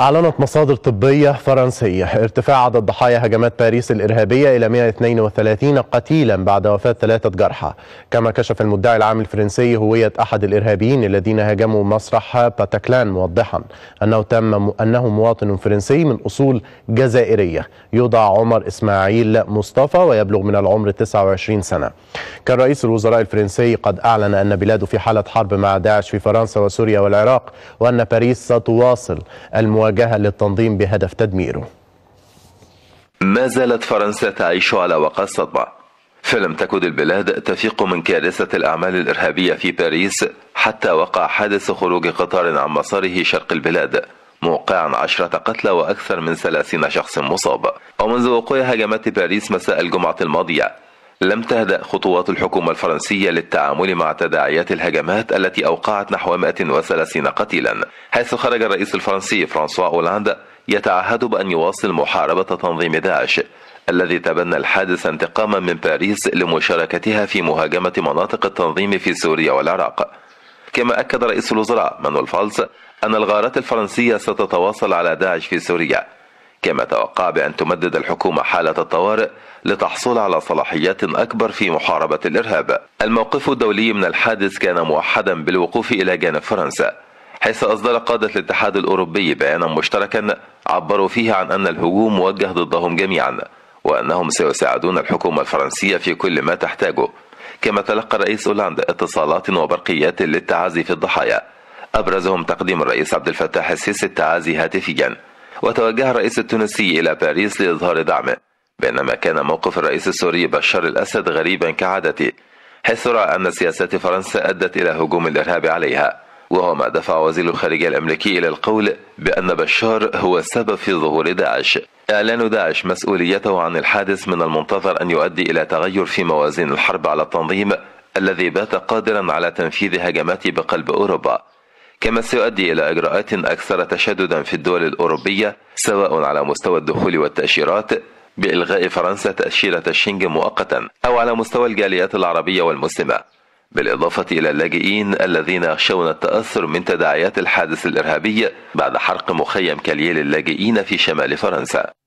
أعلنت مصادر طبية فرنسية ارتفاع عدد ضحايا هجمات باريس الإرهابية إلى 132 قتيلا بعد وفاة ثلاثة جرحى كما كشف المدعي العام الفرنسي هوية أحد الإرهابيين الذين هاجموا مسرح باتاكلان موضحا أنه, تم أنه مواطن فرنسي من أصول جزائرية يوضع عمر إسماعيل مصطفى ويبلغ من العمر 29 سنة كان رئيس الوزراء الفرنسي قد أعلن أن بلاده في حالة حرب مع داعش في فرنسا وسوريا والعراق وأن باريس ستواصل المواجهة مواجهة للتنظيم بهدف تدميره ما زالت فرنسا تعيش على وقع الصدمة فلم تكد البلاد تفيق من كارثة الأعمال الإرهابية في باريس حتى وقع حادث خروج قطار عن مساره شرق البلاد موقعا عشرة قتلى وأكثر من ثلاثين شخص مصاب ومنذ وقوع هجمات باريس مساء الجمعة الماضية لم تهدأ خطوات الحكومة الفرنسية للتعامل مع تداعيات الهجمات التي أوقعت نحو 130 قتيلا حيث خرج الرئيس الفرنسي فرانسوا أولاند يتعهد بأن يواصل محاربة تنظيم داعش الذي تبنى الحادث انتقاما من باريس لمشاركتها في مهاجمة مناطق التنظيم في سوريا والعراق كما أكد رئيس الوزراء مانويل فالس أن الغارات الفرنسية ستتواصل على داعش في سوريا كما توقع بأن تمدد الحكومة حالة الطوارئ لتحصل على صلاحيات أكبر في محاربة الإرهاب الموقف الدولي من الحادث كان موحدا بالوقوف إلى جانب فرنسا حيث أصدر قادة الاتحاد الأوروبي بيانا مشتركا عبروا فيه عن أن الهجوم موجه ضدهم جميعا وأنهم سيساعدون الحكومة الفرنسية في كل ما تحتاجه كما تلقى رئيس أولاند اتصالات وبرقيات للتعازي في الضحايا أبرزهم تقديم الرئيس عبد الفتاح السيسي التعازي هاتفيا وتوجه الرئيس التونسي إلى باريس لإظهار دعمه بينما كان موقف الرئيس السوري بشار الأسد غريبا كعادته حيث رأى أن سياسات فرنسا أدت إلى هجوم الإرهاب عليها وهو ما دفع وزير الخارجية الأمريكي إلى القول بأن بشار هو السبب في ظهور داعش إعلان داعش مسؤوليته عن الحادث من المنتظر أن يؤدي إلى تغير في موازين الحرب على التنظيم الذي بات قادرا على تنفيذ هجمات بقلب أوروبا كما سيؤدي إلى إجراءات أكثر تشددا في الدول الأوروبية سواء على مستوى الدخول والتأشيرات بإلغاء فرنسا تأشيرة الشنج مؤقتا أو على مستوى الجاليات العربية والمسلمة بالإضافة إلى اللاجئين الذين يخشون التأثر من تداعيات الحادث الإرهابي بعد حرق مخيم كاليل اللاجئين في شمال فرنسا